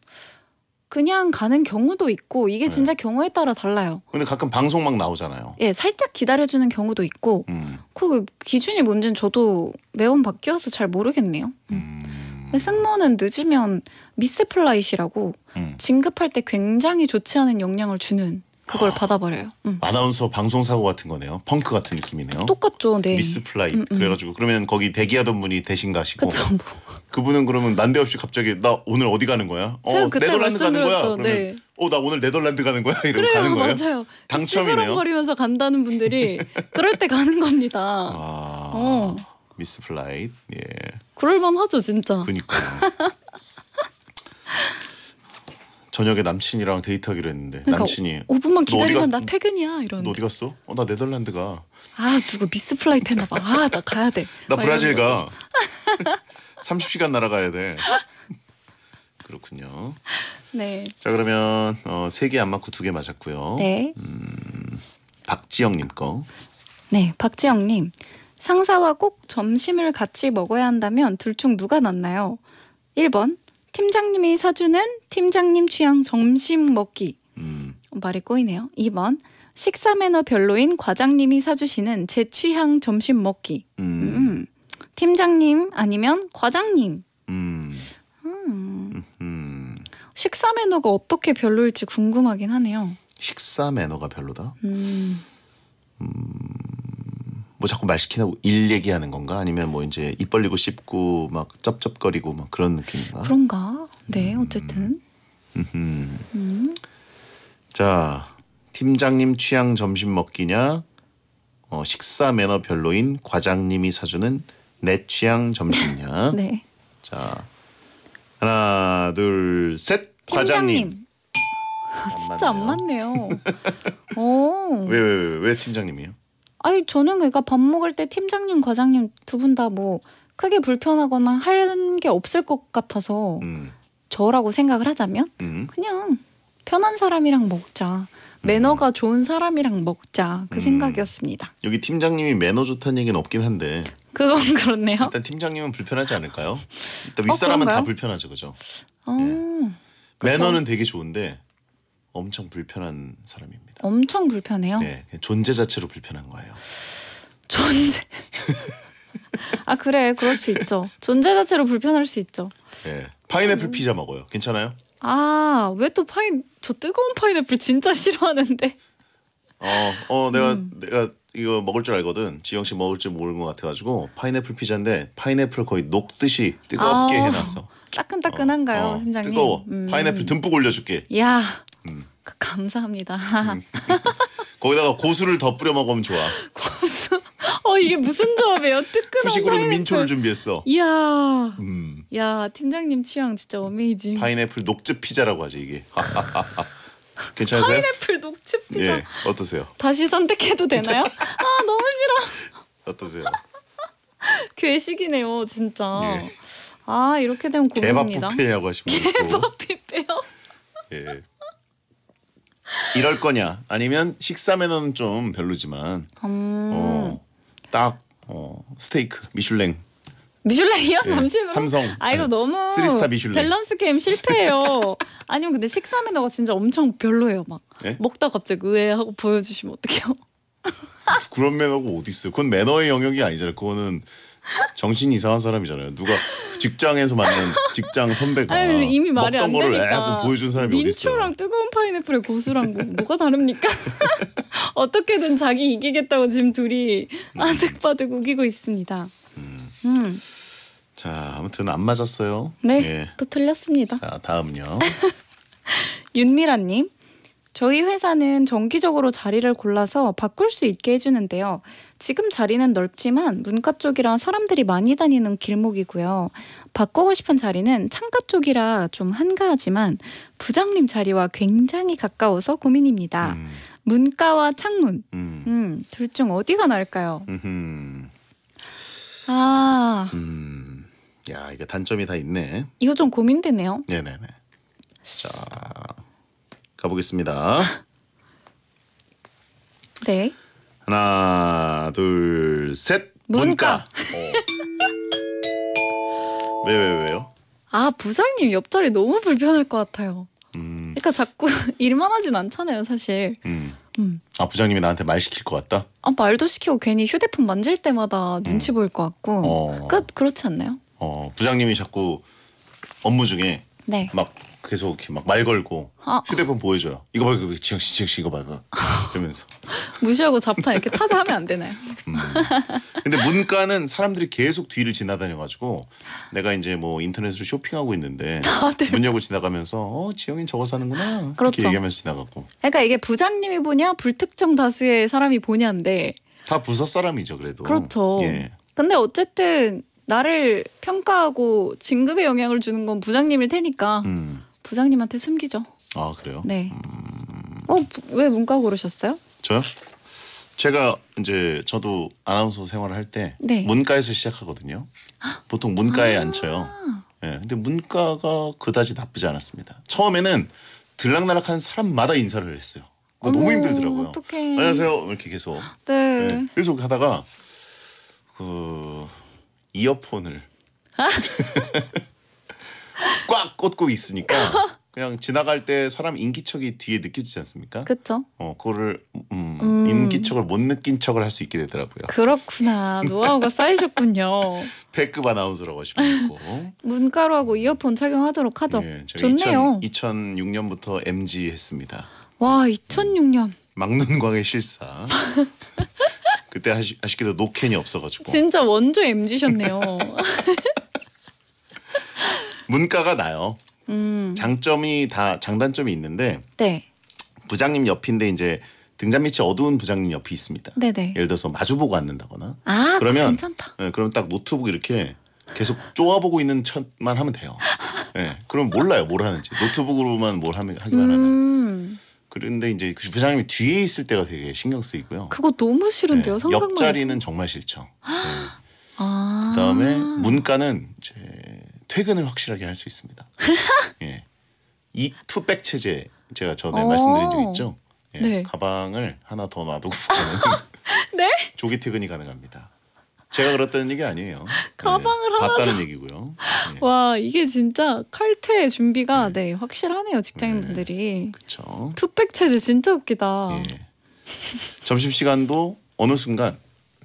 그냥 가는 경우도 있고 이게 네. 진짜 경우에 따라 달라요. 근데 가끔 방송 막 나오잖아요. 예, 살짝 기다려주는 경우도 있고 음. 그 기준이 뭔지는 저도 매번 바뀌어서 잘 모르겠네요. 음. 음. 근데 승무원은 늦으면 미스플라이라고 음. 진급할 때 굉장히 좋지 않은 영향을 주는 그걸 받아버려요. 음. 아나운서 방송 사고 같은 거네요. 펑크 같은 느낌이네요. 똑같죠. 네. 미스플라이. 음, 음. 그래가지고 그러면 거기 대기하던 분이 대신 가시고. 그쵸, 뭐. 그분은 그러면 난데없이 갑자기 나 오늘 어디 가는 거야? 어 네덜란드 가는 거야. 그러면 네. 어나 오늘 네덜란드 가는 거야. 이러고 그래요, 가는 거예요. 맞아요. 당첨이네요. 거리면서 간다는 분들이 그럴 때 가는 겁니다. 아, 어. 미스플라이. 예. 그럴만하죠 진짜. 그니까. 저녁에 남친이랑 데이트하기로 했는데 그러니까 남친이 5분만 기다리면 나 퇴근이야 이런. 너 어디 갔어? 어, 나 네덜란드가. 아 누구 미스 플라이트 했나 봐. 아 나 가야 돼. 나 브라질 가. 30시간 날아가야 돼. 그렇군요. 네. 자 그러면 어, 세개 안 맞고 두 개 맞았고요. 네. 음, 박지영님 거. 네, 박지영님. 상사와 꼭 점심을 같이 먹어야 한다면 둘 중 누가 낫나요? 1번 팀장님이 사주는 팀장님 취향 점심 먹기. 음. 말이 꼬이네요. 2번 식사 매너 별로인 과장님이 사주시는 제 취향 점심 먹기. 음. 음. 팀장님 아니면 과장님. 음. 음. 음. 식사 매너가 어떻게 별로일지 궁금하긴 하네요. 식사 매너가 별로다. 음. 뭐 자꾸 말시키냐고일 얘기하는 건가 아니면 뭐 이제 입 벌리고 씹고 막 쩝쩝거리고 막 그런 느낌인가? 그런가? 네, 음. 어쨌든. 음. 자, 팀장님 취향 점심 먹기냐? 어, 식사 매너 별로인 과장님이 사주는 내 취향 점심이냐? 네. 자, 하나, 둘, 셋. 과장님. 아, 진짜 안 맞네요. 안 왜왜왜 왜, 팀장님이요? 아니 저는 그러니까 밥 먹을 때 팀장님, 과장님 두 분 다 뭐 크게 불편하거나 하는 게 없을 것 같아서 음. 저라고 생각을 하자면 음. 그냥 편한 사람이랑 먹자. 매너가 음. 좋은 사람이랑 먹자 그 음. 생각이었습니다. 여기 팀장님이 매너 좋다는 얘기는 없긴 한데 그건 그렇네요. 일단 팀장님은 불편하지 않을까요? 일단 어, 윗사람은 어, 다 불편하죠, 그죠? 어, 네. 매너는 되게 좋은데 엄청 불편한 사람입니다. 엄청 불편해요? 네, 존재 자체로 불편한 거예요. 존재. 아 그래, 그럴 수 있죠. 존재 자체로 불편할 수 있죠. 네, 파인애플 피자 먹어요. 괜찮아요? 아, 왜 또 파인 저 뜨거운 파인애플 진짜 싫어하는데. 어, 어, 내가 음. 내가 이거 먹을 줄 알거든. 지영 씨 먹을 줄 모르는 것 같아가지고 파인애플 피자인데 파인애플 거의 녹듯이 뜨겁게 아, 해놨어. 따끈따끈한가요, 어, 어, 팀장님? 뜨거워. 음. 파인애플 듬뿍 올려줄게. 야. 그 감사합니다. 음. 거기다가 고수를 더 뿌려 먹으면 좋아. 고수. 어 이게 무슨 조합이에요? 뜨끈한 후식으로는 민초를 준비했어. 이야. 음. 야 팀장님 취향 진짜 어메이징. 파인애플 녹즙 피자라고 하지 이게. 괜찮으세요? 파인애플 녹즙 피자. 예, 어떠세요? 다시 선택해도 되나요? 아 너무 싫어. 어떠세요? 괴식이네요 진짜. 예. 아 이렇게 되면 고민입니다. 개밥 뷔페라고 하시면 개밥 뷔페요? 예. 이럴 거냐 아니면 식사 매너는 좀 별로지만 음. 어, 딱 어, 스테이크 미슐랭 미슐랭이요 예, 점심 삼성 아 이거 예, 너무 스타 미슐랭 밸런스 게임 실패해요 아니면 근데 식사 매너가 진짜 엄청 별로예요 막 예? 먹다 갑자기 의외 하고 보여주시면 어떡해요 그런 아, 매너가 어디 있어요 그건 매너의 영역이 아니잖아요 그거는 정신이 이상한 사람이잖아요. 누가 직장에서 만난 직장 선배가 아유, 이미 말이 먹던 거를 애하고 보여준 사람이 어디 있어? 민초랑 뜨거운 파인애플의 고수랑 뭐, 뭐가 다릅니까? 어떻게든 자기 이기겠다고 지금 둘이 음. 아득바득 우기고 있습니다. 음. 음. 자 아무튼 안 맞았어요. 네, 예. 또 틀렸습니다. 자 다음요. 윤미라님. 저희 회사는 정기적으로 자리를 골라서 바꿀 수 있게 해주는데요. 지금 자리는 넓지만 문과 쪽이라 사람들이 많이 다니는 길목이고요. 바꾸고 싶은 자리는 창가 쪽이라 좀 한가하지만 부장님 자리와 굉장히 가까워서 고민입니다. 음. 문과와 창문. 음. 음둘 중 어디가 나을까요? 음흠. 아. 음. 야, 이거 단점이 다 있네. 이거 좀 고민되네요. 네네네. 자. 가보겠습니다. 네. 하나, 둘, 셋. 문과. 어. 왜, 왜, 왜요? 아, 부장님 옆자리 너무 불편할 것 같아요. 그러니까 자꾸 일만 하진 않잖아요, 사실. 음. 음. 아, 부장님이 나한테 말 시킬 것 같다? 아, 말도 시키고 괜히 휴대폰 만질 때마다 음. 눈치 보일 것 같고. 어. 그, 그렇지 않나요? 어, 부장님이 자꾸 업무 중에 네. 막 계속 이렇게 막 말 걸고 아. 휴대폰 보여줘요. 이거 봐, 이거 지영 씨, 지영 씨 이거 봐, 이거 그러면서 무시하고 자판 이렇게 타자 하면 안 되나요? 음. 근데 문과는 사람들이 계속 뒤를 지나다녀가지고 내가 이제 뭐 인터넷으로 쇼핑하고 있는데 아, 네. 문 열고 지나가면서 어 지영이 저거 사는구나 그렇죠. 이렇게 얘기하면서 지나갔고. 그러니까 이게 부장님이 보냐 불특정 다수의 사람이 보냐인데 다 부서 사람이죠 그래도. 그렇죠. 예. 근데 어쨌든 나를 평가하고 진급에 영향을 주는 건 부장님일 테니까 음. 부장님한테 숨기죠. 아 그래요? 네. 음... 어왜 문과 고르셨어요? 저요? 제가 이제 저도 아나운서 생활을 할때 네. 문과에서 시작하거든요. 보통 문과에 아 앉혀요. 예, 네, 근데 문과가 그다지 나쁘지 않았습니다. 처음에는 들락날락한 사람마다 인사를 했어요. 너무 힘들더라고요. 어떡해. 안녕하세요. 이렇게 계속. 네. 네. 예, 계속 그 하다가 그 이어폰을 아. 꽉 꽂고 있으니까 그냥 지나갈 때 사람 인기척이 뒤에 느껴지지 않습니까? 그렇죠. 어, 그거를 음, 음. 인기척을 못 느낀 척을 할 수 있게 되더라고요. 그렇구나. 노하우가 쌓이셨군요. 배급 아나운서라고 하시고 문가루하고 이어폰 착용하도록 하죠. 예, 좋네요. 2000, 2006년부터 MG 했습니다. 와, 2006년. 음, 막눈광의 실사. 그때 아쉽게도 노캔이 없어가지고. 진짜 원조 MG셨네요. 문과가 나요. 음. 장점이 다 장단점이 있는데 네. 부장님 옆인데 이제 등잔 밑이 어두운 부장님 옆이 있습니다. 네네. 예를 들어서 마주보고 앉는다거나. 아, 그러면 괜찮다. 예, 그럼 딱 노트북 이렇게 계속 쪼아보고 있는 척만 하면 돼요. 예, 그럼 몰라요 뭘 하는지 노트북으로만 뭘하기만 하면. 음. 그런데 이제 그 부장님이 뒤에 있을 때가 되게 신경 쓰이고요. 그거 너무 싫은데요. 예, 옆자리는 정말 싫죠. 예. 아. 그다음에 문과는 이제 퇴근을 확실하게 할 수 있습니다. 예. 이 투백 체제 제가 전에 어. 말씀드린 적 있죠. 예, 네. 가방을 하나 더 놔두고 네? 조기 퇴근이 가능합니다. 제가 그렇다는 얘기 아니에요. 가방을 네, 하나 봤다는 얘기고요. 네. 와 이게 진짜 칼퇴 준비가 네, 네 확실하네요 직장인분들이. 그렇죠. 투백 체제 진짜 웃기다. 예. 점심 시간도 어느 순간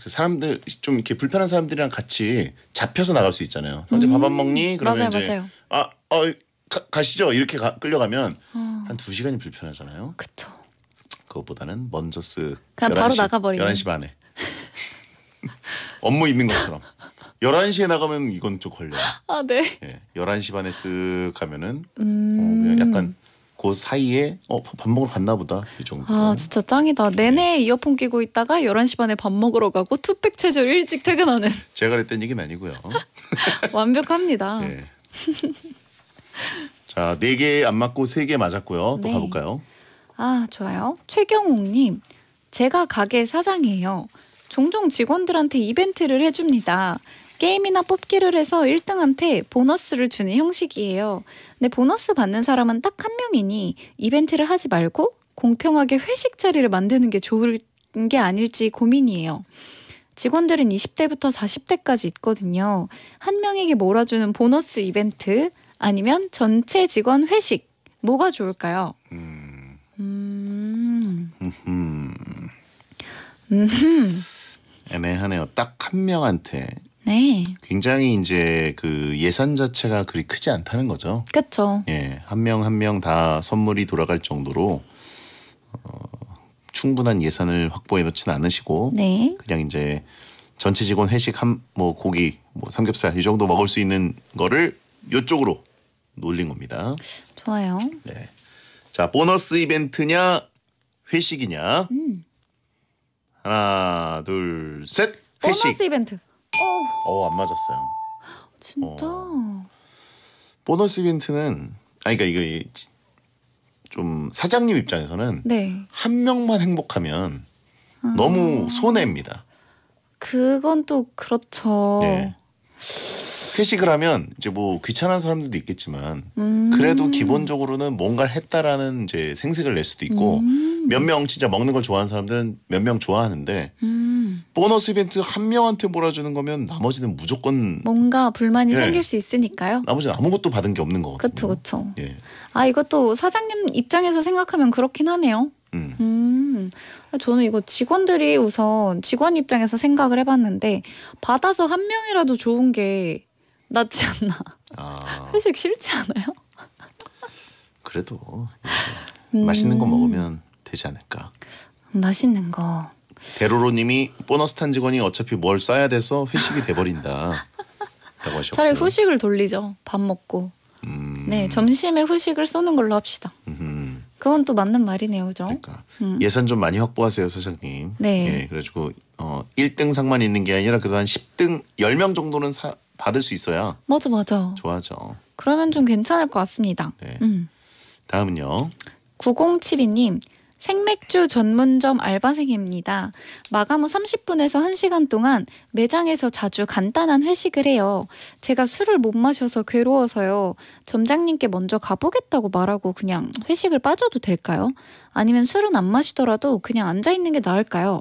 그 사람들 좀 이렇게 불편한 사람들이랑 같이 잡혀서 나갈 수 있잖아요. 언제 뭐 음. 밥안 먹니? 그러면 맞아요, 이제 아 어, 가, 시죠 이렇게 가, 끌려가면 어. 한2 시간이 불편하잖아요. 그쵸. 그것보다는 먼저 쓱 그냥 11시, 바로 나가버리는 11시 반에 업무 있는 것처럼 11시에 나가면 이건 좀 걸려요. 아, 네. 예, 11시 반에 쓱 가면은 어, 음. 어, 약간 그 사이에 어 밥 먹으러 갔나 보다 이 정도. 아 진짜 짱이다. 네. 내내 이어폰 끼고 있다가 11시 반에 밥 먹으러 가고 투팩 체조 일찍 퇴근하는. 제가 그랬던 얘기는 아니고요. 완벽합니다. 네. 자, 네 개 안 맞고 세 개 맞았고요. 또 네. 가볼까요? 아, 좋아요. 최경옥님, 제가 가게 사장이에요. 종종 직원들한테 이벤트를 해줍니다. 게임이나 뽑기를 해서 1등한테 보너스를 주는 형식이에요. 근데 보너스 받는 사람은 딱 한 명이니 이벤트를 하지 말고 공평하게 회식 자리를 만드는 게 좋은 게 아닐지 고민이에요. 직원들은 20대부터 40대까지 있거든요. 한 명에게 몰아주는 보너스 이벤트 아니면 전체 직원 회식 뭐가 좋을까요? 음. 음. 음. 음. 애매하네요. 딱 한 명한테 네. 굉장히 이제 그 예산 자체가 그리 크지 않다는 거죠. 그렇죠. 예, 한 명 한 명 다 선물이 돌아갈 정도로 어, 충분한 예산을 확보해 놓진 않으시고 네. 그냥 이제 전체 직원 회식 한 뭐 고기 뭐 삼겹살 이 정도 먹을 수 있는 거를 요쪽으로 놀린 겁니다. 좋아요. 네. 자, 보너스 이벤트냐 회식이냐. 음. 하나, 둘, 셋. 회식. 보너스 이벤트. 어, 안 맞았어요. 진짜? 어. 보너스 이벤트는 아 그러니까 이거 좀 사장님 입장에서는 네. 한 명만 행복하면 아. 너무 손해입니다. 그건 또 그렇죠. 네. 회식을 하면 이제 뭐 귀찮은 사람들도 있겠지만 음. 그래도 기본적으로는 뭔가를 했다라는 이제 생색을 낼 수도 있고 음. 몇명 진짜 먹는 걸 좋아하는 사람들은 몇 명 좋아하는데 음. 보너스 이벤트 한 명한테 몰아주는 거면 나머지는 무조건 뭔가 불만이 예. 생길 수 있으니까요. 나머지는 아무것도 받은 게 없는 거거든요. 그쵸 그 예. 아 이것도 사장님 입장에서 생각하면 그렇긴 하네요. 음. 음. 아, 저는 이거 직원들이 우선 직원 입장에서 생각을 해봤는데 받아서 한 명이라도 좋은 게 낫지 않나. 아. 회식 싫지 않아요? 그래도 예. 음. 맛있는 거 먹으면 되지 않을까. 맛있는 거. 대로로님이 보너스 탄 직원이 어차피 뭘써야 돼서 회식이 돼버린다. 차라리 후식을 돌리죠. 밥 먹고. 음. 네 점심에 후식을 쏘는 걸로 합시다. 음 그건 또 맞는 말이네요, 그죠? 그러니까 음. 예산 좀 많이 확보하세요, 사장님. 네. 예, 그래가지고 어 1등 상만 있는 게 아니라 그래도 한 10등 10명 정도는 사, 받을 수 있어야. 맞아, 맞아. 좋아하죠. 그러면 좀 괜찮을 것 같습니다. 네. 음. 다음은요. 9072님 생맥주 전문점 알바생입니다. 마감 후 30분에서 1시간 동안 매장에서 자주 간단한 회식을 해요. 제가 술을 못 마셔서 괴로워서요. 점장님께 먼저 가보겠다고 말하고 그냥 회식을 빠져도 될까요? 아니면 술은 안 마시더라도 그냥 앉아 있는 게 나을까요?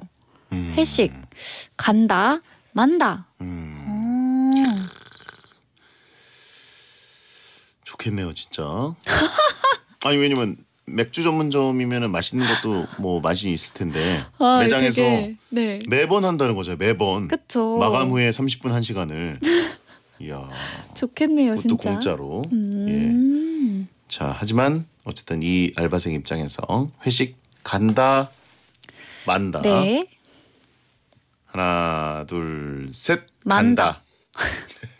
음. 회식 간다 만다. 음. 음. 좋겠네요, 진짜. 아니 왜냐면 맥주 전문점이면 맛있는 것도 뭐 맛이 있을 텐데 아, 매장에서 되게, 네. 매번 한다는 거죠. 매번. 그쵸. 마감 후에 30분 1시간을. 이야. 좋겠네요, 진짜. 공짜로. 음. 예. 자, 하지만 어쨌든 이 알바생 입장에서 회식 간다 만다. 네. 하나, 둘, 셋. 만다. 간다.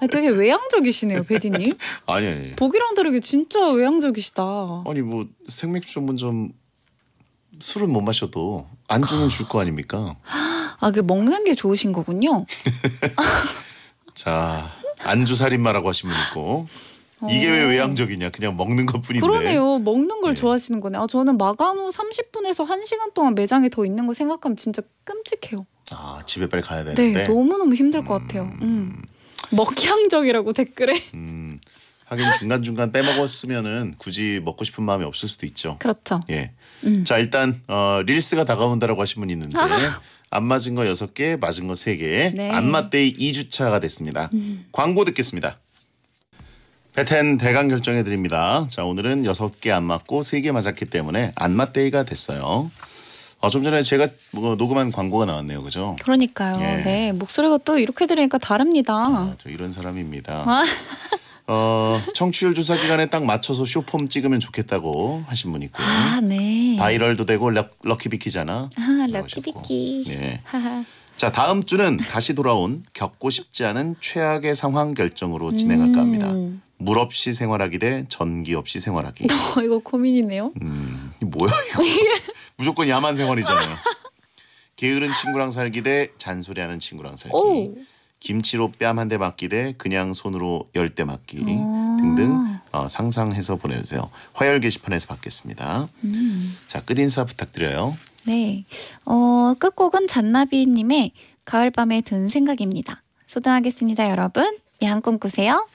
아, 되게 외향적이시네요, 배디님 아니 아니. 보기랑 다르게 진짜 외향적이시다. 아니 뭐 생맥주 전문점 술은 못 마셔도 안주는 줄 거 아닙니까? 아, 그 먹는 게 좋으신 거군요. 자, 안주 살인마라고 하신 분 있고 이게 왜 어. 외향적이냐 그냥 먹는 것뿐인데 그러네요 먹는 걸 네. 좋아하시는 거네 아 저는 마감 후 30분에서 1시간 동안 매장에 더 있는 거 생각하면 진짜 끔찍해요 아 집에 빨리 가야 네, 되는데 네 너무너무 힘들 것 음. 같아요 음. 먹향적이라고 댓글에. 음, 하긴 중간 중간 빼먹었으면은 굳이 먹고 싶은 마음이 없을 수도 있죠. 그렇죠. 예. 음. 자 일단 어, 릴스가 다가온다라고 하신 분 있는데 아. 안 맞은 거 여섯 개, 맞은 거세 개. 네. 안 맞대의 2주차가 됐습니다. 음. 광고 듣겠습니다. 배텐 대강 결정해 드립니다. 자 오늘은 여섯 개안 맞고 세개 맞았기 때문에 안 맞대이가 됐어요. 아, 좀 전에 제가 뭐 녹음한 광고가 나왔네요, 그죠? 그러니까요. 예. 네, 목소리가 또 이렇게 들으니까 다릅니다. 아, 저 이런 사람입니다. 아. 어, 청취율 조사 기간에 딱 맞춰서 쇼폼 찍으면 좋겠다고 하신 분 있고요. 아, 네. 바이럴도 되고 럭, 럭키비키잖아. 아, 럭키비키. 네. 자, 다음 주는 다시 돌아온 겪고 싶지 않은 최악의 상황 결정으로 진행할까 합니다. 음. 물 없이 생활하기 대 전기 없이 생활하기. 어, 이거 고민이네요. 음, 뭐야 이거. 무조건 야만 생활이잖아요. 게으른 친구랑 살기 대 잔소리하는 친구랑 살기. 오. 김치로 뺨 한 대 맞기 대 그냥 손으로 열 대 맞기 아. 등등 어, 상상해서 보내주세요. 화요 게시판에서 받겠습니다. 음. 자, 끝인사 부탁드려요. 네. 어, 끝곡은 잔나비님의 가을밤에 든 생각입니다. 소등하겠습니다, 여러분. 야꿈 꾸세요.